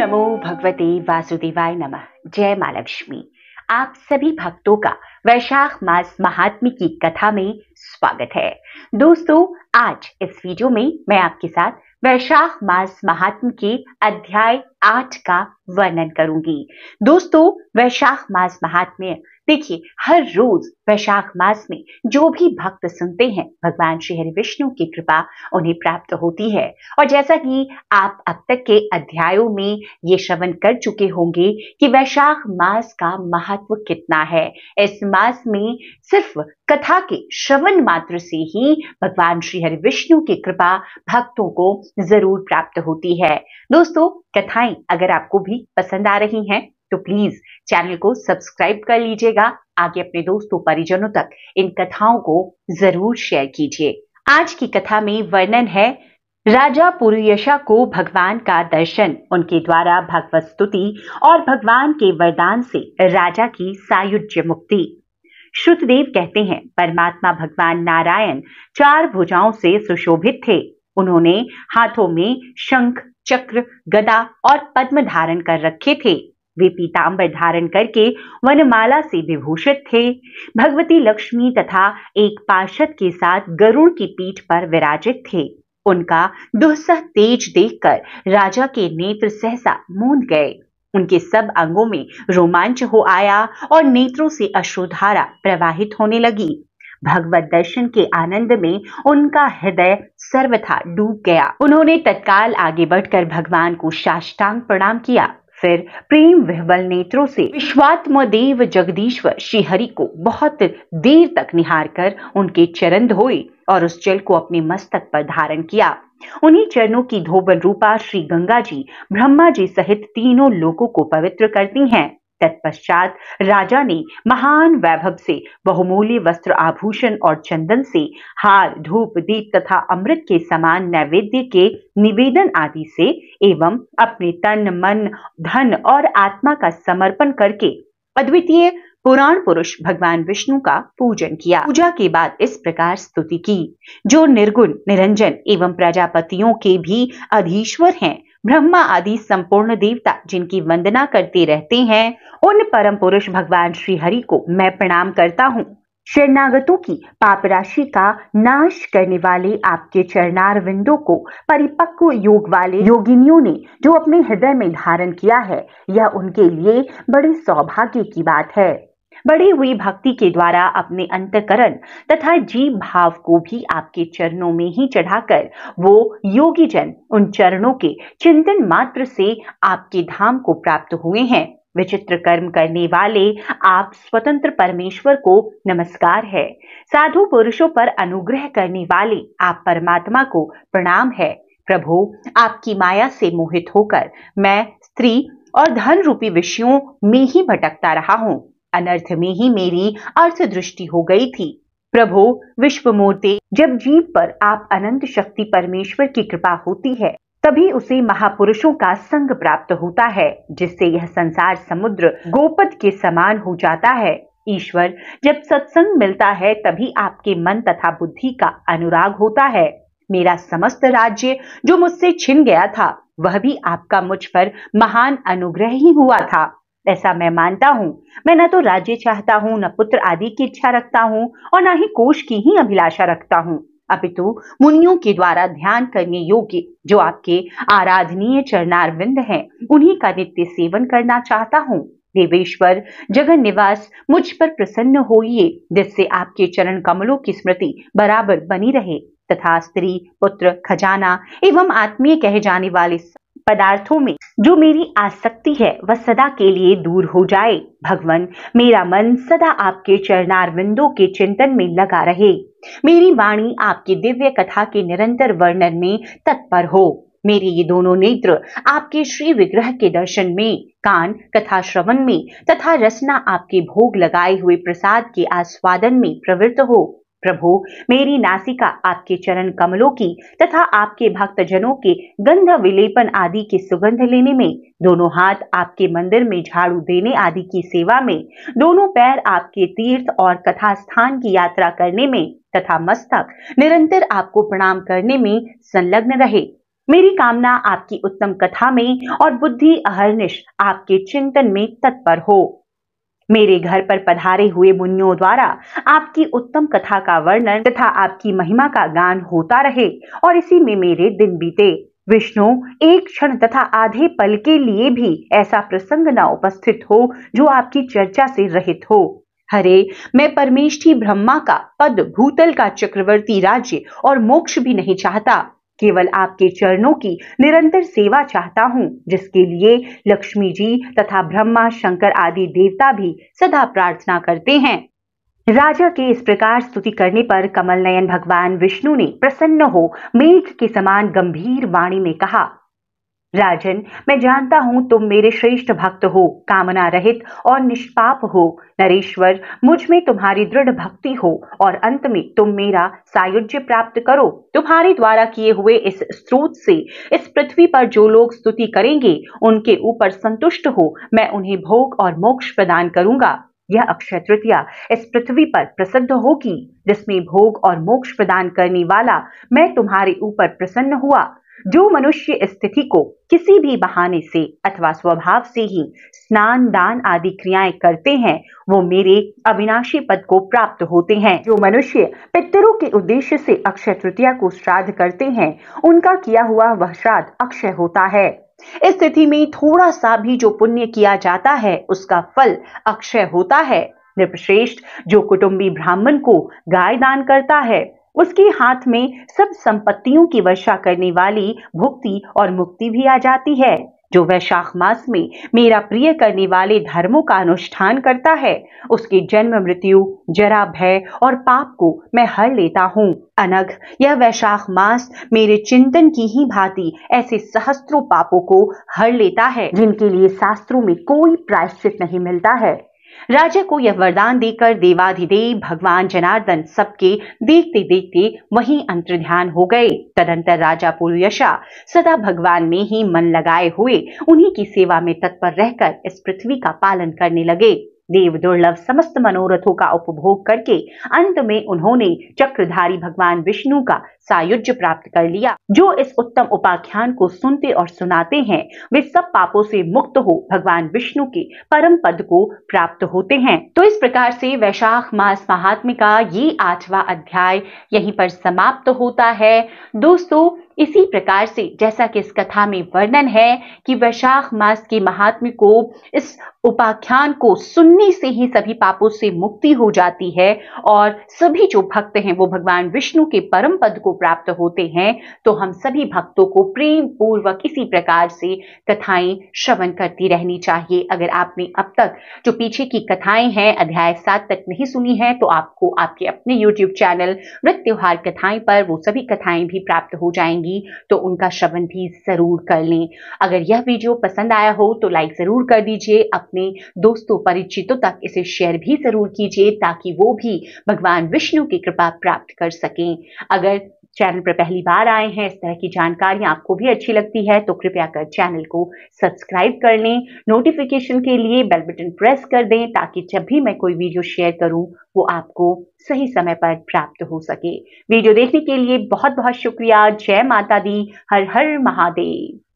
नमो भगवते वासुदेवाय नमः जय माँ लक्ष्मी आप सभी भक्तों का वैशाख मास महात्म्य की कथा में स्वागत है दोस्तों आज इस वीडियो में मैं आपके साथ वैशाख मास महात्म के अध्याय आठ का वर्णन करूंगी दोस्तों वैशाख मास महात्म देखिए हर रोज वैशाख मास में जो भी भक्त सुनते हैं भगवान श्री हरि विष्णु की कृपा उन्हें प्राप्त होती है और जैसा कि आप अब तक के अध्यायों में ये श्रवण कर चुके होंगे कि वैशाख मास का महत्व कितना है इस मास में सिर्फ कथा के श्रवण मात्र से ही भगवान श्री हरि विष्णु की कृपा भक्तों को जरूर प्राप्त होती है दोस्तों कथाएं अगर आपको भी पसंद आ रही हैं तो प्लीज चैनल को सब्सक्राइब कर लीजिएगा आगे अपने दोस्तों परिजनों तक इन कथाओं को जरूर शेयर कीजिए आज की कथा में वर्णन है राजा पुरुयशा को भगवान का दर्शन उनके द्वारा भगवत स्तुति और भगवान के वरदान से राजा की सायुज्य मुक्ति श्रुतदेव कहते हैं परमात्मा भगवान नारायण चार भुजाओं से सुशोभित थे उन्होंने हाथों में शंख चक्र गदा और पद्म धारण कर रखे थे वे पीताम्बर धारण करके वनमाला से विभूषित थे भगवती लक्ष्मी तथा एक पार्षद के साथ गरुड़ की पीठ पर विराजित थे उनका दुस्सह तेज देखकर राजा के नेत्र सहसा मूंद गए उनके सब अंगों में रोमांच हो आया और नेत्रों से अश्रुधारा प्रवाहित होने लगी भगवत दर्शन के आनंद में उनका हृदय सर्वथा डूब गया उन्होंने तत्काल आगे बढ़कर भगवान को साष्टांग प्रणाम किया फिर प्रेम विह्वल नेत्रों से विश्वात्म देव जगदीश्वर श्रीहरि को बहुत देर तक निहार कर उनके चरण धोए और उस जल को अपने मस्तक पर धारण किया उन्हीं चरणों की धोबन रूपा श्री गंगा जी ब्रह्मा जी सहित तीनों लोगों को पवित्र करती हैं तत्पश्चात राजा ने महान वैभव से बहुमूल्य वस्त्र आभूषण और चंदन से हार धूप दीप तथा अमृत के समान नैवेद्य के निवेदन आदि से एवं अपने तन मन धन और आत्मा का समर्पण करके अद्वितीय पुराण पुरुष भगवान विष्णु का पूजन किया पूजा के बाद इस प्रकार स्तुति की जो निर्गुण निरंजन एवं प्रजापतियों के भी अधीश्वर हैं ब्रह्मा आदि संपूर्ण देवता जिनकी वंदना करते रहते हैं उन परम पुरुष भगवान श्री हरि को मैं प्रणाम करता हूँ शरणागतों की पाप राशि का नाश करने वाले आपके चरणार विंदो को परिपक्व योग वाले योगिनियों ने जो अपने हृदय में धारण किया है यह उनके लिए बड़े सौभाग्य की बात है बढ़ी हुई भक्ति के द्वारा अपने अंतकरण तथा जीव भाव को भी आपके चरणों में ही चढ़ाकर वो योगी जन उन चरणों के चिंतन मात्र से आपके धाम को प्राप्त हुए हैं विचित्र कर्म करने वाले आप स्वतंत्र परमेश्वर को नमस्कार है साधु पुरुषों पर अनुग्रह करने वाले आप परमात्मा को प्रणाम है प्रभु आपकी माया से मोहित होकर मैं स्त्री और धन रूपी विषयों में ही भटकता रहा हूँ अनर्थ में ही मेरी अर्थ दृष्टि हो गई थी प्रभो विश्व मूर्ति जब जीव पर आप अनंत शक्ति परमेश्वर की कृपा होती है तभी उसे महापुरुषों का संग प्राप्त होता है जिससे यह संसार समुद्र गोपद के समान हो जाता है ईश्वर जब सत्संग मिलता है तभी आपके मन तथा बुद्धि का अनुराग होता है मेरा समस्त राज्य जो मुझसे छिन गया था वह भी आपका मुझ पर महान अनुग्रह ही हुआ था ऐसा मैं मानता हूँ मैं न तो राज्य चाहता हूँ न पुत्र आदि की इच्छा रखता हूँ और न ही कोष की ही अभिलाषा रखता हूँ अपितु मुनियों के द्वारा ध्यान करने योग्य जो आपके आराधनीय चरणारविंद हैं उन्हीं का नित्य सेवन करना चाहता हूँ देवेश्वर जगन निवास मुझ पर प्रसन्न होइए जिससे आपके चरण कमलों की स्मृति बराबर बनी रहे तथा स्त्री पुत्र खजाना एवं आत्मीय कहे जाने वाले पदार्थों में जो मेरी आसक्ति है वह सदा के लिए दूर हो जाए भगवान मेरा मन सदा आपके चरणारविंदों के चिंतन में लगा रहे मेरी वाणी आपकी दिव्य कथा के निरंतर वर्णन में तत्पर हो मेरे ये दोनों नेत्र आपके श्री विग्रह के दर्शन में कान कथा श्रवण में तथा रसना आपके भोग लगाए हुए प्रसाद के आस्वादन में प्रवृत्त हो प्रभु मेरी नासिका आपके चरण कमलों की तथा आपके भक्तजनों के गंध विलेपन आदि की सुगंध लेने में दोनों हाथ आपके मंदिर में झाड़ू देने आदि की सेवा में दोनों पैर आपके तीर्थ और कथा स्थान की यात्रा करने में तथा मस्तक निरंतर आपको प्रणाम करने में संलग्न रहे मेरी कामना आपकी उत्तम कथा में और बुद्धि अहरनिश आपके चिंतन में तत्पर हो मेरे घर पर पधारे हुए मुनियों द्वारा आपकी उत्तम कथा का वर्णन तथा आपकी महिमा का गान होता रहे और इसी में मेरे दिन बीते विष्णु एक क्षण तथा आधे पल के लिए भी ऐसा प्रसंग न उपस्थित हो जो आपकी चर्चा से रहित हो हरे मैं परमेष्ठी ब्रह्मा का पद भूतल का चक्रवर्ती राज्य और मोक्ष भी नहीं चाहता केवल आपके चरणों की निरंतर सेवा चाहता हूँ जिसके लिए लक्ष्मी जी तथा ब्रह्मा शंकर आदि देवता भी सदा प्रार्थना करते हैं राजा के इस प्रकार स्तुति करने पर कमल नयन भगवान विष्णु ने प्रसन्न हो मेघ के समान गंभीर वाणी में कहा राजन मैं जानता हूँ तुम मेरे श्रेष्ठ भक्त हो कामना रहित और निष्पाप हो नरेश्वर मुझ में तुम्हारी दृढ़ भक्ति हो और अंत में तुम मेरा सायुज्य प्राप्त करो तुम्हारे द्वारा किए हुए इस स्रोत से इस पृथ्वी पर जो लोग स्तुति करेंगे उनके ऊपर संतुष्ट हो मैं उन्हें भोग और मोक्ष प्रदान करूंगा यह अक्षय तृतीया इस पृथ्वी पर प्रसिद्ध होगी जिसमें भोग और मोक्ष प्रदान करने वाला मैं तुम्हारे ऊपर प्रसन्न हुआ जो मनुष्य स्थिति को किसी भी बहाने से अथवा स्वभाव से ही स्नान दान आदि क्रियाएं करते हैं वो मेरे अविनाशी पद को प्राप्त होते हैं जो मनुष्य पितरों के उद्देश्य से अक्षय तृतीया को श्राद्ध करते हैं उनका किया हुआ वह श्राद्ध अक्षय होता है इस स्थिति में थोड़ा सा भी जो पुण्य किया जाता है उसका फल अक्षय होता है नृपश्रेष्ठ जो कुटुंबी ब्राह्मण को गाय दान करता है उसके हाथ में सब संपत्तियों की वर्षा करने वाली भुक्ति और मुक्ति भी आ जाती है जो वैशाख मास में मेरा प्रिय करने वाले धर्मों का अनुष्ठान करता है उसके जन्म मृत्यु जरा भय और पाप को मैं हर लेता हूँ अनघ यह वैशाख मास मेरे चिंतन की ही भांति ऐसे सहस्त्रों पापों को हर लेता है जिनके लिए शास्त्रों में कोई प्रायश्चित नहीं मिलता है राजा को यह वरदान देकर देवाधिदेव भगवान जनार्दन सबके देखते देखते वहीं अंतर्ध्यान हो गए तदंतर राजा पुरुयशा सदा भगवान में ही मन लगाए हुए उन्हीं की सेवा में तत्पर रहकर इस पृथ्वी का पालन करने लगे देव दुर्लभ समस्त मनोरथों का उपभोग करके अंत में उन्होंने चक्रधारी भगवान विष्णु का सायुज प्राप्त कर लिया जो इस उत्तम उपाख्यान को सुनते और सुनाते हैं वे सब पापों से मुक्त हो भगवान विष्णु के परम पद को प्राप्त होते हैं तो इस प्रकार से वैशाख मास महात्म्य का ये आठवा अध्याय यहीं पर समाप्त होता है दोस्तों इसी प्रकार से जैसा कि इस कथा में वर्णन है कि वैशाख मास के महात्म्य को इस उपाख्यान को सुनने से ही सभी पापों से मुक्ति हो जाती है और सभी जो भक्त हैं वो भगवान विष्णु के परम पद को प्राप्त होते हैं तो हम सभी भक्तों को प्रेम पूर्वक इसी प्रकार से कथाएं श्रवण करती रहनी चाहिए अगर आपने अब तक जो पीछे की कथाएं हैं अध्याय सात तक नहीं सुनी है तो आपको आपके अपने यूट्यूब चैनल मृत त्योहार कथाएं पर वो सभी कथाएं भी प्राप्त हो जाएंगी तो उनका श्रवण भी जरूर कर लें अगर यह वीडियो पसंद आया हो तो लाइक जरूर कर दीजिए अपने दोस्तों परिचितों तक इसे शेयर भी जरूर कीजिए ताकि वो भी भगवान विष्णु की कृपा प्राप्त कर सकें अगर चैनल पर पहली बार आए हैं इस तरह की जानकारियां आपको भी अच्छी लगती है तो कृपया कर चैनल को सब्सक्राइब कर लें नोटिफिकेशन के लिए बेल बटन प्रेस कर दें ताकि जब भी मैं कोई वीडियो शेयर करूं वो आपको सही समय पर प्राप्त हो सके वीडियो देखने के लिए बहुत बहुत शुक्रिया जय माता दी हर हर महादेव